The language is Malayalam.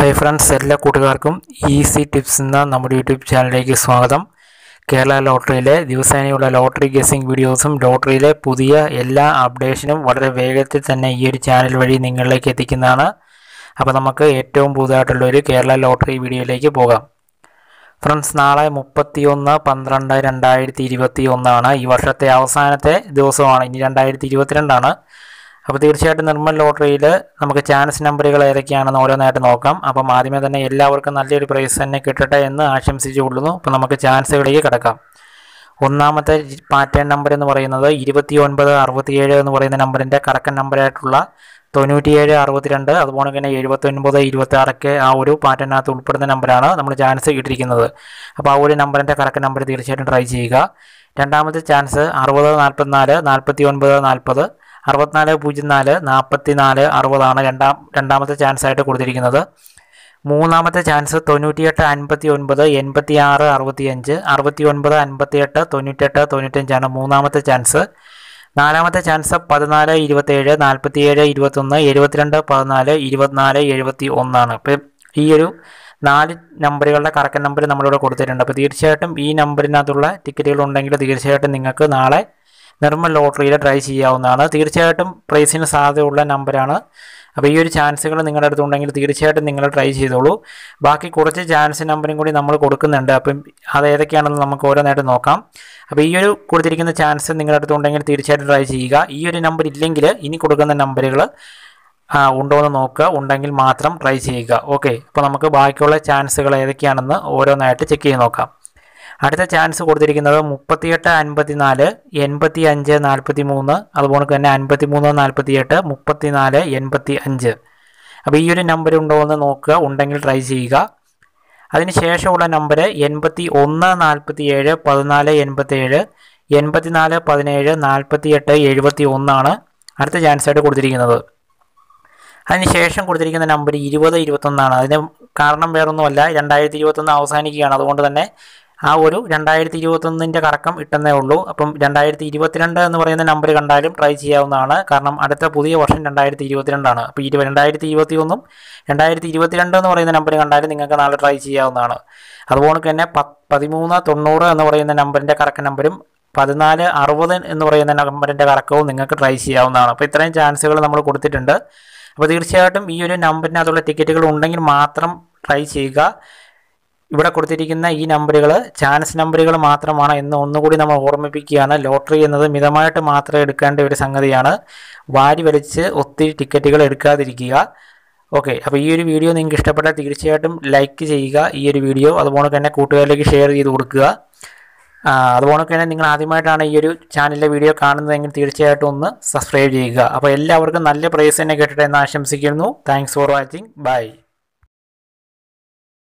ഹായ് ഫ്രണ്ട്സ് എല്ലാ കൂട്ടുകാർക്കും ഈസി ടിപ്സ് എന്ന നമ്മുടെ യൂട്യൂബ് ചാനലിലേക്ക് സ്വാഗതം കേരള ലോട്ടറിയിലെ ദിവസേനയുള്ള ലോട്ടറി ഗെസ്സിംഗ് വീഡിയോസും ലോട്ടറിയിലെ പുതിയ എല്ലാ അപ്ഡേഷനും വളരെ വേഗത്തിൽ തന്നെ ഈ ഒരു ചാനൽ വഴി നിങ്ങളിലേക്ക് എത്തിക്കുന്നതാണ് അപ്പോൾ നമുക്ക് ഏറ്റവും പുതുതായിട്ടുള്ള ഒരു കേരള ലോട്ടറി വീഡിയോയിലേക്ക് പോകാം ഫ്രണ്ട്സ് നാളെ ഒന്ന് പന്ത്രണ്ട് രണ്ടായിരത്തി ഇരുപത്തി ഒന്നാണ് ഈ വർഷത്തെ അവസാനത്തെ ദിവസമാണ് ഇനി രണ്ടായിരത്തി ഇരുപത്തിരണ്ടാണ് ആണ് അപ്പോൾ തീർച്ചയായിട്ടും നിർമ്മൽ ലോട്ടറിയിൽ നമുക്ക് ചാൻസ് നമ്പറുകൾ ഏതൊക്കെയാണെന്ന് ഓരോന്നായിട്ട് നോക്കാം അപ്പം ആദ്യമേ തന്നെ എല്ലാവർക്കും നല്ലൊരു പ്രൈസ് തന്നെ കിട്ടട്ടെ എന്ന് ആശംസിച്ചു കൊള്ളുന്നു അപ്പോൾ നമുക്ക് ചാൻസുകളിലേക്ക് കിടക്കാം ഒന്നാമത്തെ പാറ്റേൺ നമ്പർ എന്ന് പറയുന്നത് ഇരുപത്തി ഒൻപത് അറുപത്തിയേഴ് എന്ന് പറയുന്ന നമ്പറിൻ്റെ കറക്റ്റ് നമ്പറായിട്ടുള്ള തൊണ്ണൂറ്റിയേഴ് അറുപത്തിരണ്ട് അതുപോലെ തന്നെ എഴുപത്തൊൻപത് ആറൊക്കെ ആ ഒരു പാറ്റേണിനകത്ത് ഉൾപ്പെടുന്ന നമ്പറാണ് നമ്മൾ ചാൻസ് കിട്ടിയിരിക്കുന്നത് അപ്പോൾ ആ ഒരു നമ്പറിൻ്റെ കറക്റ്റ് നമ്പർ തീർച്ചയായിട്ടും ട്രൈ ചെയ്യുക രണ്ടാമത്തെ ചാൻസ് അറുപത് നാൽപ്പത്തിനാല് നാൽപ്പത്തി ഒൻപത് നാൽപ്പത് അറുപത്തിനാല് പൂജ്യം നാല് നാൽപ്പത്തി നാല് അറുപതാണ് രണ്ടാം രണ്ടാമത്തെ ചാൻസ് ആയിട്ട് കൊടുത്തിരിക്കുന്നത് മൂന്നാമത്തെ ചാൻസ് തൊണ്ണൂറ്റിയെട്ട് അൻപത്തി ഒൻപത് എൺപത്തി ആറ് അറുപത്തി അഞ്ച് അറുപത്തി ഒൻപത് അൻപത്തിയെട്ട് തൊണ്ണൂറ്റെട്ട് തൊണ്ണൂറ്റഞ്ചാണ് മൂന്നാമത്തെ ചാൻസ് നാലാമത്തെ ചാൻസ് പതിനാല് ഇരുപത്തേഴ് ഏഴ് ഇരുപത്തൊന്ന് എഴുപത്തിരണ്ട് പതിനാല് ഇരുപത്തിനാല് എഴുപത്തി ഒന്നാണ് അപ്പം ഈ ഒരു നാല് നമ്പറുകളുടെ കറക്റ്റ് നമ്പർ നമ്മളിവിടെ കൊടുത്തിട്ടുണ്ട് അപ്പോൾ തീർച്ചയായിട്ടും ഈ നമ്പറിനകത്തുള്ള ടിക്കറ്റുകൾ ഉണ്ടെങ്കിൽ തീർച്ചയായിട്ടും നിങ്ങൾക്ക് നാളെ നിർമ്മൽ ലോട്ടറിയിൽ ട്രൈ ചെയ്യാവുന്നതാണ് തീർച്ചയായിട്ടും പ്രൈസിന് സാധ്യതയുള്ള നമ്പറാണ് അപ്പോൾ ഈ ഒരു ചാൻസുകൾ നിങ്ങളുടെ അടുത്തുണ്ടെങ്കിൽ തീർച്ചയായിട്ടും നിങ്ങൾ ട്രൈ ചെയ്തോളൂ ബാക്കി കുറച്ച് ചാൻസ് നമ്പറും കൂടി നമ്മൾ കൊടുക്കുന്നുണ്ട് അപ്പം അത് ഏതൊക്കെയാണെന്ന് നമുക്ക് ഓരോന്നായിട്ട് നോക്കാം അപ്പോൾ ഈ ഒരു കൊടുത്തിരിക്കുന്ന ചാൻസ് നിങ്ങളുടെ അടുത്തുണ്ടെങ്കിൽ തീർച്ചയായിട്ടും ട്രൈ ചെയ്യുക ഈ ഒരു നമ്പർ ഇല്ലെങ്കിൽ ഇനി കൊടുക്കുന്ന നമ്പറുകൾ ഉണ്ടോ എന്ന് നോക്കുക ഉണ്ടെങ്കിൽ മാത്രം ട്രൈ ചെയ്യുക ഓക്കെ അപ്പോൾ നമുക്ക് ബാക്കിയുള്ള ചാൻസുകൾ ഏതൊക്കെയാണെന്ന് ഓരോന്നായിട്ട് ചെക്ക് ചെയ്ത് നോക്കാം അടുത്ത ചാൻസ് കൊടുത്തിരിക്കുന്നത് മുപ്പത്തിയെട്ട് നാല് എൺപത്തി അഞ്ച് നാൽപ്പത്തി മൂന്ന് അതുപോലെ തന്നെ അൻപത്തി മൂന്ന് നാൽപ്പത്തിയെട്ട് നാല് എൺപത്തി അഞ്ച് അപ്പോൾ ഈ ഒരു നമ്പർ ഉണ്ടോ എന്ന് നോക്കുക ഉണ്ടെങ്കിൽ ട്രൈ ചെയ്യുക അതിനുശേഷമുള്ള നമ്പർ എൺപത്തി ഒന്ന് നാൽപ്പത്തി ഏഴ് പതിനാല് എൺപത്തി ഏഴ് എൺപത്തി നാല് പതിനേഴ് നാൽപ്പത്തി എട്ട് എഴുപത്തി ഒന്നാണ് അടുത്ത ചാൻസ് ആയിട്ട് കൊടുത്തിരിക്കുന്നത് അതിനുശേഷം കൊടുത്തിരിക്കുന്ന നമ്പർ ഇരുപത് ഇരുപത്തൊന്നാണ് അതിന് കാരണം വേറൊന്നുമല്ല രണ്ടായിരത്തി ഇരുപത്തൊന്ന് അവസാനിക്കുകയാണ് അതുകൊണ്ട് തന്നെ ആ ഒരു രണ്ടായിരത്തി ഇരുപത്തൊന്നിൻ്റെ കറക്കം ഇട്ടെന്നേ ഉള്ളൂ അപ്പം രണ്ടായിരത്തി ഇരുപത്തിരണ്ട് എന്ന് പറയുന്ന നമ്പർ കണ്ടാലും ട്രൈ ചെയ്യാവുന്നതാണ് കാരണം അടുത്ത പുതിയ വർഷം രണ്ടായിരത്തി ഇരുപത്തിരണ്ടാണ് അപ്പോൾ ഇരുപത് രണ്ടായിരത്തി ഇരുപത്തി ഒന്നും രണ്ടായിരത്തി ഇരുപത്തിരണ്ട് എന്ന് പറയുന്ന നമ്പർ കണ്ടാലും നിങ്ങൾക്ക് നാളെ ട്രൈ ചെയ്യാവുന്നതാണ് അതുപോലെ തന്നെ പത്ത് പതിമൂന്ന് തൊണ്ണൂറ് എന്ന് പറയുന്ന നമ്പറിൻ്റെ കറക്ക നമ്പരും പതിനാല് അറുപത് എന്ന് പറയുന്ന നമ്പറിൻ്റെ കറക്കവും നിങ്ങൾക്ക് ട്രൈ ചെയ്യാവുന്നതാണ് അപ്പോൾ ഇത്രയും ചാൻസുകൾ നമ്മൾ കൊടുത്തിട്ടുണ്ട് അപ്പോൾ തീർച്ചയായിട്ടും ഈ ഒരു നമ്പറിനകത്തുള്ള ടിക്കറ്റുകൾ ഉണ്ടെങ്കിൽ മാത്രം ട്രൈ ചെയ്യുക ഇവിടെ കൊടുത്തിരിക്കുന്ന ഈ നമ്പറുകൾ ചാൻസ് നമ്പറുകൾ മാത്രമാണ് എന്ന് ഒന്നുകൂടി നമ്മൾ ഓർമ്മിപ്പിക്കുകയാണ് ലോട്ടറി എന്നത് മിതമായിട്ട് മാത്രം എടുക്കേണ്ട ഒരു സംഗതിയാണ് വാരി വലിച്ച് ഒത്തിരി ടിക്കറ്റുകൾ എടുക്കാതിരിക്കുക ഓക്കെ അപ്പോൾ ഈ ഒരു വീഡിയോ നിങ്ങൾക്ക് ഇഷ്ടപ്പെട്ടാൽ തീർച്ചയായിട്ടും ലൈക്ക് ചെയ്യുക ഈ ഒരു വീഡിയോ അതുപോലെ തന്നെ കൂട്ടുകാരിലേക്ക് ഷെയർ ചെയ്ത് കൊടുക്കുക അതുപോലെ തന്നെ നിങ്ങൾ ആദ്യമായിട്ടാണ് ഈ ഒരു ചാനലിലെ വീഡിയോ കാണുന്നതെങ്കിൽ തീർച്ചയായിട്ടും ഒന്ന് സബ്സ്ക്രൈബ് ചെയ്യുക അപ്പോൾ എല്ലാവർക്കും നല്ല പ്രൈസ് തന്നെ കിട്ടട്ടെ എന്ന് ആശംസിക്കുന്നു താങ്ക്സ് ഫോർ വാച്ചിങ് ബൈ